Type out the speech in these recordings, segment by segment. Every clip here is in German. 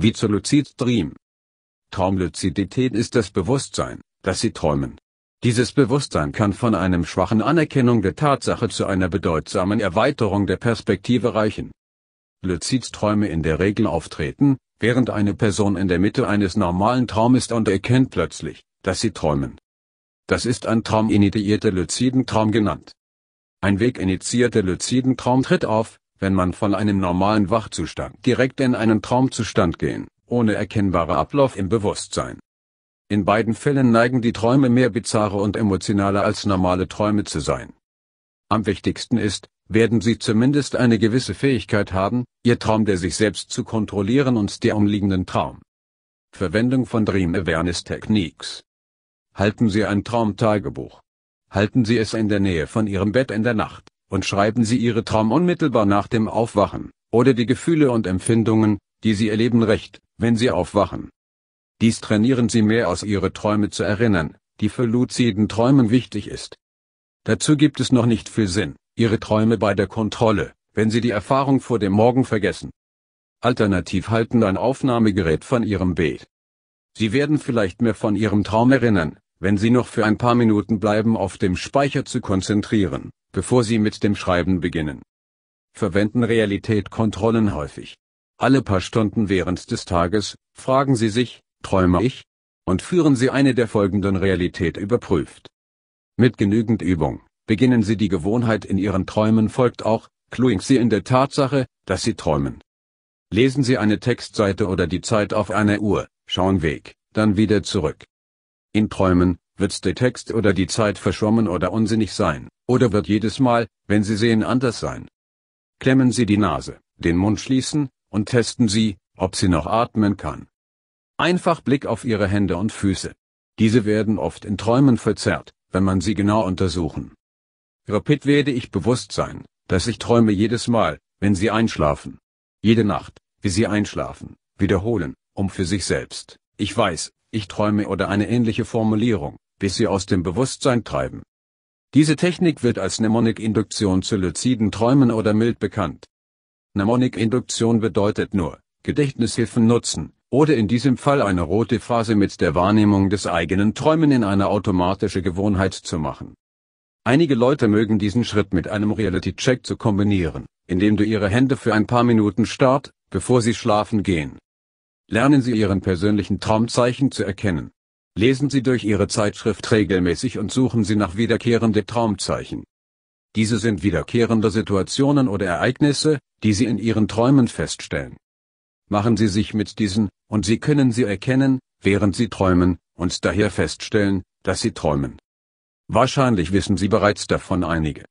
Wie zu Lucid Dream. Traumlucidität ist das Bewusstsein, dass Sie träumen. Dieses Bewusstsein kann von einem schwachen Anerkennung der Tatsache zu einer bedeutsamen Erweiterung der Perspektive reichen. Lucid Träume in der Regel auftreten, während eine Person in der Mitte eines normalen Traumes ist und erkennt plötzlich, dass sie träumen. Das ist ein trauminitiierter luziden Traum genannt. Ein weginitiierter luziden Traum tritt auf, wenn man von einem normalen Wachzustand direkt in einen Traumzustand gehen, ohne erkennbare Ablauf im Bewusstsein. In beiden Fällen neigen die Träume mehr bizarre und emotionaler als normale Träume zu sein. Am wichtigsten ist, werden Sie zumindest eine gewisse Fähigkeit haben, Ihr Traum der sich selbst zu kontrollieren und der umliegenden Traum. Verwendung von Dream Awareness Techniques. Halten Sie ein Traumtagebuch. Halten Sie es in der Nähe von Ihrem Bett in der Nacht und schreiben Sie Ihre Traum unmittelbar nach dem Aufwachen, oder die Gefühle und Empfindungen, die Sie erleben recht, wenn Sie aufwachen. Dies trainieren Sie mehr aus Ihre Träume zu erinnern, die für luziden Träumen wichtig ist. Dazu gibt es noch nicht viel Sinn, Ihre Träume bei der Kontrolle, wenn Sie die Erfahrung vor dem Morgen vergessen. Alternativ halten ein Aufnahmegerät von Ihrem Bett. Sie werden vielleicht mehr von Ihrem Traum erinnern, wenn Sie noch für ein paar Minuten bleiben auf dem Speicher zu konzentrieren, bevor Sie mit dem Schreiben beginnen. Verwenden Realitätkontrollen häufig. Alle paar Stunden während des Tages, fragen Sie sich, träume ich? Und führen Sie eine der folgenden Realität überprüft. Mit genügend Übung, beginnen Sie die Gewohnheit in Ihren Träumen folgt auch, cluing Sie in der Tatsache, dass Sie träumen. Lesen Sie eine Textseite oder die Zeit auf einer Uhr, schauen weg, dann wieder zurück. In Träumen, wird der Text oder die Zeit verschwommen oder unsinnig sein, oder wird jedes Mal, wenn Sie sehen, anders sein. Klemmen Sie die Nase, den Mund schließen, und testen Sie, ob sie noch atmen kann. Einfach Blick auf Ihre Hände und Füße. Diese werden oft in Träumen verzerrt, wenn man sie genau untersuchen. Rapid werde ich bewusst sein, dass ich träume jedes Mal, wenn Sie einschlafen. Jede Nacht, wie Sie einschlafen, wiederholen, um für sich selbst, ich weiß, ich träume oder eine ähnliche Formulierung, bis sie aus dem Bewusstsein treiben. Diese Technik wird als Mnemonic-Induktion zu luziden Träumen oder mild bekannt. Mnemonic-Induktion bedeutet nur, Gedächtnishilfen nutzen, oder in diesem Fall eine rote Phase mit der Wahrnehmung des eigenen Träumen in eine automatische Gewohnheit zu machen. Einige Leute mögen diesen Schritt mit einem Reality-Check zu kombinieren, indem du ihre Hände für ein paar Minuten starrt, bevor sie schlafen gehen. Lernen Sie Ihren persönlichen Traumzeichen zu erkennen. Lesen Sie durch Ihre Zeitschrift regelmäßig und suchen Sie nach wiederkehrende Traumzeichen. Diese sind wiederkehrende Situationen oder Ereignisse, die Sie in Ihren Träumen feststellen. Machen Sie sich mit diesen, und Sie können sie erkennen, während Sie träumen, und daher feststellen, dass Sie träumen. Wahrscheinlich wissen Sie bereits davon einige.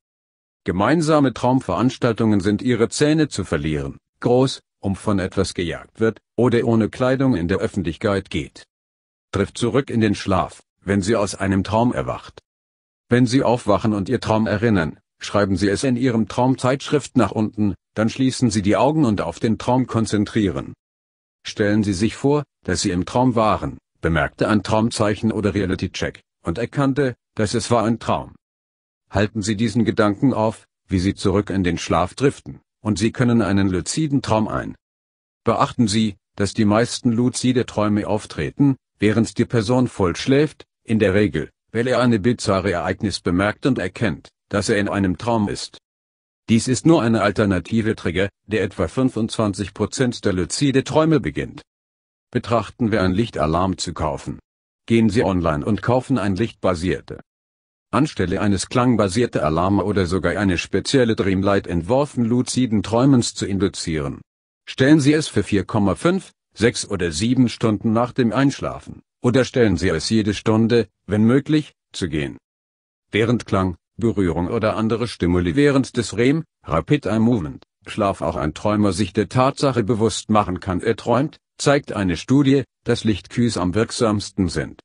Gemeinsame Traumveranstaltungen sind Ihre Zähne zu verlieren, groß, um von etwas gejagt wird, oder ohne Kleidung in der Öffentlichkeit geht. Trifft zurück in den Schlaf, wenn Sie aus einem Traum erwacht. Wenn Sie aufwachen und Ihr Traum erinnern, schreiben Sie es in Ihrem Traumzeitschrift nach unten, dann schließen Sie die Augen und auf den Traum konzentrieren. Stellen Sie sich vor, dass Sie im Traum waren, bemerkte ein Traumzeichen oder Reality Check, und erkannte, dass es war ein Traum. Halten Sie diesen Gedanken auf, wie Sie zurück in den Schlaf driften und Sie können einen luziden Traum ein. Beachten Sie, dass die meisten luzide Träume auftreten, während die Person voll schläft, in der Regel, weil er eine bizarre Ereignis bemerkt und erkennt, dass er in einem Traum ist. Dies ist nur eine alternative Trigger, der etwa 25% der luzide Träume beginnt. Betrachten wir ein Lichtalarm zu kaufen. Gehen Sie online und kaufen ein lichtbasierte Anstelle eines klangbasierten Alarme oder sogar eine spezielle Dreamlight entworfen luziden Träumens zu induzieren. Stellen Sie es für 4,5, 6 oder 7 Stunden nach dem Einschlafen, oder stellen Sie es jede Stunde, wenn möglich, zu gehen. Während Klang, Berührung oder andere Stimuli während des REM, Rapid Eye Movement, Schlaf auch ein Träumer sich der Tatsache bewusst machen kann, er träumt, zeigt eine Studie, dass Lichtküs am wirksamsten sind.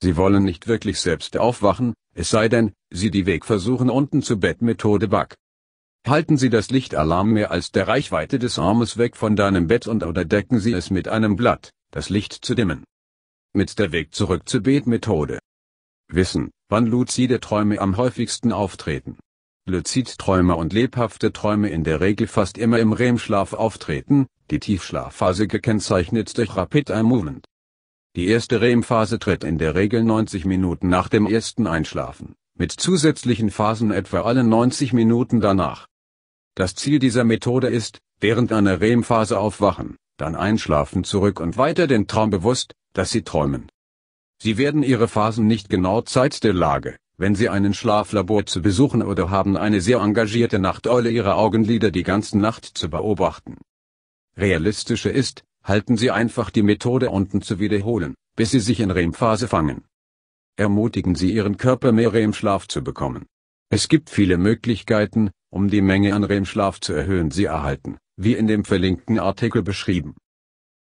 Sie wollen nicht wirklich selbst aufwachen, es sei denn, Sie die Weg versuchen unten zu Bettmethode Bug. Halten Sie das Lichtalarm mehr als der Reichweite des Armes weg von deinem Bett und oder decken Sie es mit einem Blatt, das Licht zu dimmen. Mit der Weg zurück zur Bettmethode. Wissen, wann luzide Träume am häufigsten auftreten. Luzidträume und lebhafte Träume in der Regel fast immer im REM-Schlaf auftreten, die Tiefschlafphase gekennzeichnet durch Rapid Eye Movement. Die erste REM-Phase tritt in der Regel 90 Minuten nach dem ersten Einschlafen, mit zusätzlichen Phasen etwa alle 90 Minuten danach. Das Ziel dieser Methode ist, während einer REM-Phase aufwachen, dann einschlafen zurück und weiter den Traum bewusst, dass sie träumen. Sie werden ihre Phasen nicht genau zeit der Lage, wenn sie einen Schlaflabor zu besuchen oder haben eine sehr engagierte Nachteule ihre Augenlider die ganze Nacht zu beobachten. Realistischer ist, halten Sie einfach die Methode unten zu wiederholen, bis Sie sich in REM-Phase fangen. Ermutigen Sie Ihren Körper mehr REM-Schlaf zu bekommen. Es gibt viele Möglichkeiten, um die Menge an REM-Schlaf zu erhöhen. Sie erhalten, wie in dem verlinkten Artikel beschrieben.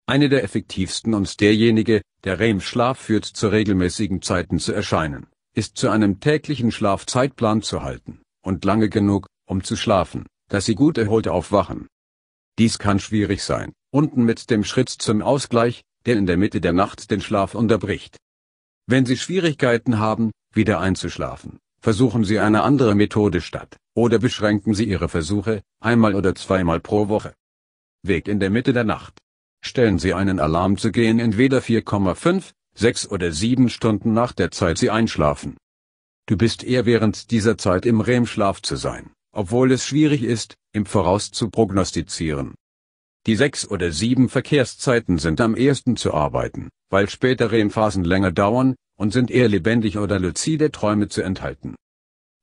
Eine der effektivsten und derjenige, der REM-Schlaf führt, zu regelmäßigen Zeiten zu erscheinen, ist zu einem täglichen Schlafzeitplan zu halten, und lange genug, um zu schlafen, dass Sie gut erholt aufwachen. Dies kann schwierig sein, unten mit dem Schritt zum Ausgleich, der in der Mitte der Nacht den Schlaf unterbricht. Wenn Sie Schwierigkeiten haben, wieder einzuschlafen, versuchen Sie eine andere Methode statt, oder beschränken Sie Ihre Versuche, einmal oder zweimal pro Woche. Weg in der Mitte der Nacht. Stellen Sie einen Alarm zu gehen entweder 4,5, 6 oder 7 Stunden nach der Zeit Sie einschlafen. Du bist eher während dieser Zeit im REM-Schlaf zu sein obwohl es schwierig ist, im Voraus zu prognostizieren. Die sechs oder sieben Verkehrszeiten sind am ehesten zu arbeiten, weil spätere Phasen länger dauern, und sind eher lebendig oder luzide Träume zu enthalten.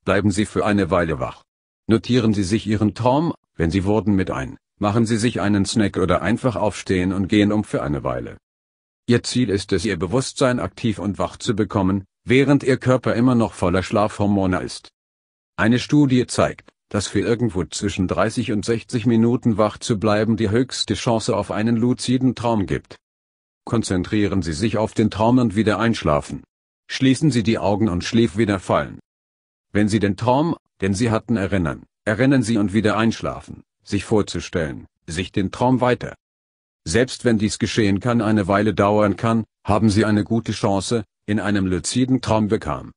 Bleiben Sie für eine Weile wach. Notieren Sie sich Ihren Traum, wenn Sie wurden mit ein, machen Sie sich einen Snack oder einfach aufstehen und gehen um für eine Weile. Ihr Ziel ist es, Ihr Bewusstsein aktiv und wach zu bekommen, während Ihr Körper immer noch voller Schlafhormone ist. Eine Studie zeigt, dass für irgendwo zwischen 30 und 60 Minuten wach zu bleiben die höchste Chance auf einen luziden Traum gibt. Konzentrieren Sie sich auf den Traum und wieder einschlafen. Schließen Sie die Augen und schlief wieder fallen. Wenn Sie den Traum, den Sie hatten, erinnern, erinnern Sie und wieder einschlafen, sich vorzustellen, sich den Traum weiter. Selbst wenn dies geschehen kann eine Weile dauern kann, haben Sie eine gute Chance, in einem luziden Traum bekam.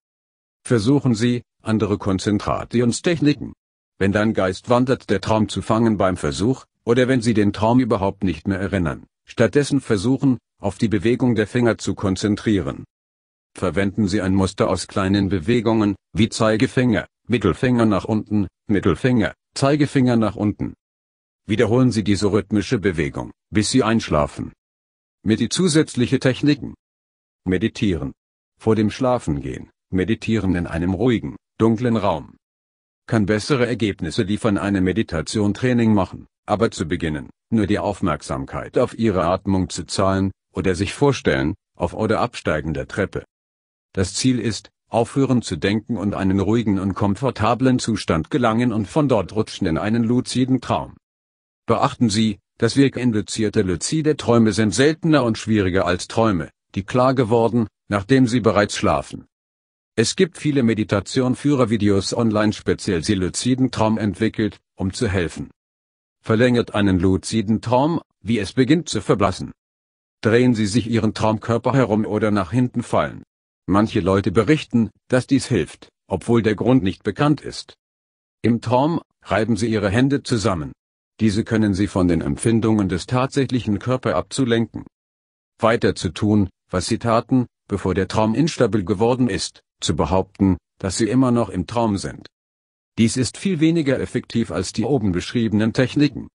Versuchen Sie, andere Konzentrationstechniken wenn dein Geist wandert, der Traum zu fangen beim Versuch, oder wenn sie den Traum überhaupt nicht mehr erinnern, stattdessen versuchen, auf die Bewegung der Finger zu konzentrieren. Verwenden Sie ein Muster aus kleinen Bewegungen, wie Zeigefinger, Mittelfinger nach unten, Mittelfinger, Zeigefinger nach unten. Wiederholen Sie diese rhythmische Bewegung, bis Sie einschlafen. Mit die zusätzliche Techniken. Meditieren. Vor dem Schlafengehen, meditieren in einem ruhigen, dunklen Raum kann bessere Ergebnisse liefern eine Meditation Training machen, aber zu beginnen, nur die Aufmerksamkeit auf ihre Atmung zu zahlen, oder sich vorstellen, auf oder absteigender Treppe. Das Ziel ist, aufhören zu denken und einen ruhigen und komfortablen Zustand gelangen und von dort rutschen in einen luziden Traum. Beachten Sie, dass wirkinduzierte luzide Träume sind seltener und schwieriger als Träume, die klar geworden, nachdem sie bereits schlafen. Es gibt viele Meditation-Führer-Videos online speziell sie luziden Traum entwickelt, um zu helfen. Verlängert einen luziden Traum, wie es beginnt zu verblassen. Drehen Sie sich Ihren Traumkörper herum oder nach hinten fallen. Manche Leute berichten, dass dies hilft, obwohl der Grund nicht bekannt ist. Im Traum, reiben Sie Ihre Hände zusammen. Diese können Sie von den Empfindungen des tatsächlichen Körper abzulenken. Weiter zu tun, was Sie taten, bevor der Traum instabil geworden ist zu behaupten, dass sie immer noch im Traum sind. Dies ist viel weniger effektiv als die oben beschriebenen Techniken.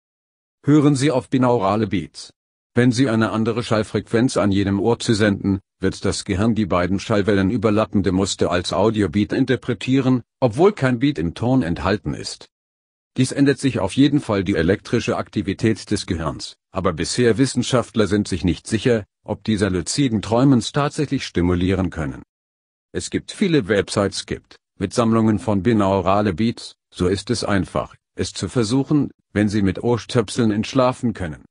Hören Sie auf binaurale Beats. Wenn Sie eine andere Schallfrequenz an jedem Ohr zu senden, wird das Gehirn die beiden Schallwellen überlappende Muster als Audiobeat interpretieren, obwohl kein Beat im Ton enthalten ist. Dies ändert sich auf jeden Fall die elektrische Aktivität des Gehirns, aber bisher Wissenschaftler sind sich nicht sicher, ob diese luziden Träumens tatsächlich stimulieren können. Es gibt viele Websites gibt, mit Sammlungen von binaurale Beats, so ist es einfach, es zu versuchen, wenn sie mit Ohrstöpseln entschlafen können.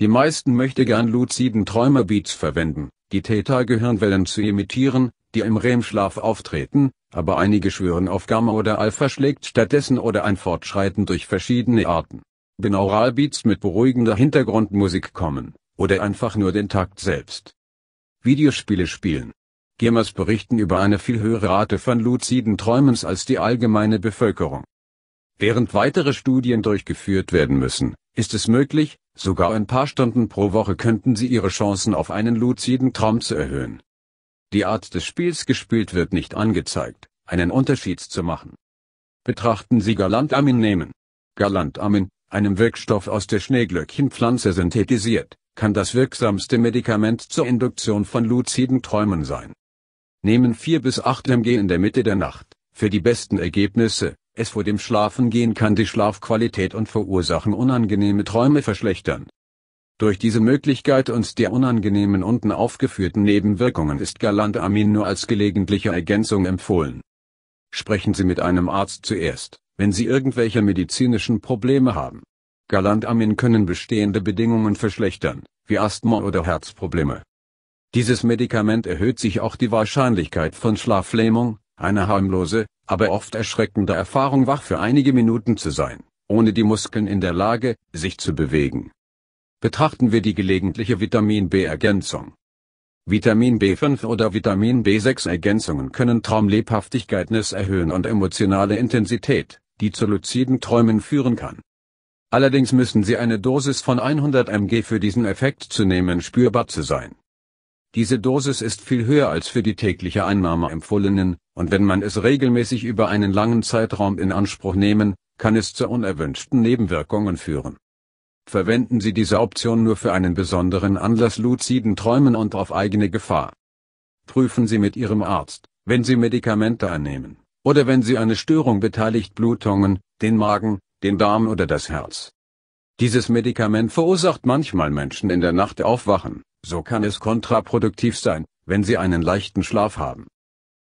Die meisten möchte gern luziden Träumerbeats verwenden, die Theta-Gehirnwellen zu imitieren, die im REM-Schlaf auftreten, aber einige schwören auf Gamma oder Alpha schlägt stattdessen oder ein Fortschreiten durch verschiedene Arten. Binauralbeats mit beruhigender Hintergrundmusik kommen, oder einfach nur den Takt selbst. Videospiele spielen, Gemmers berichten über eine viel höhere Rate von luziden Träumens als die allgemeine Bevölkerung. Während weitere Studien durchgeführt werden müssen, ist es möglich, sogar ein paar Stunden pro Woche könnten sie ihre Chancen auf einen luziden Traum zu erhöhen. Die Art des Spiels gespielt wird nicht angezeigt, einen Unterschied zu machen. Betrachten Sie Galantamin nehmen. Galantamin, einem Wirkstoff aus der Schneeglöckchenpflanze synthetisiert, kann das wirksamste Medikament zur Induktion von luziden Träumen sein nehmen 4 bis 8 mg in der Mitte der Nacht. Für die besten Ergebnisse, es vor dem Schlafengehen kann die Schlafqualität und verursachen unangenehme Träume verschlechtern. Durch diese Möglichkeit und der unangenehmen unten aufgeführten Nebenwirkungen ist Galantamin nur als gelegentliche Ergänzung empfohlen. Sprechen Sie mit einem Arzt zuerst, wenn Sie irgendwelche medizinischen Probleme haben. Galantamin können bestehende Bedingungen verschlechtern, wie Asthma oder Herzprobleme. Dieses Medikament erhöht sich auch die Wahrscheinlichkeit von Schlaflähmung, eine harmlose, aber oft erschreckende Erfahrung wach für einige Minuten zu sein, ohne die Muskeln in der Lage, sich zu bewegen. Betrachten wir die gelegentliche Vitamin B-Ergänzung. Vitamin B5 oder Vitamin B6 Ergänzungen können Traumlebhaftigkeitnis erhöhen und emotionale Intensität, die zu luziden Träumen führen kann. Allerdings müssen sie eine Dosis von 100 mg für diesen Effekt zu nehmen spürbar zu sein. Diese Dosis ist viel höher als für die tägliche Einnahme empfohlenen, und wenn man es regelmäßig über einen langen Zeitraum in Anspruch nehmen, kann es zu unerwünschten Nebenwirkungen führen. Verwenden Sie diese Option nur für einen besonderen Anlass luziden Träumen und auf eigene Gefahr. Prüfen Sie mit Ihrem Arzt, wenn Sie Medikamente annehmen, oder wenn Sie eine Störung beteiligt Blutungen, den Magen, den Darm oder das Herz. Dieses Medikament verursacht manchmal Menschen in der Nacht aufwachen, so kann es kontraproduktiv sein, wenn Sie einen leichten Schlaf haben.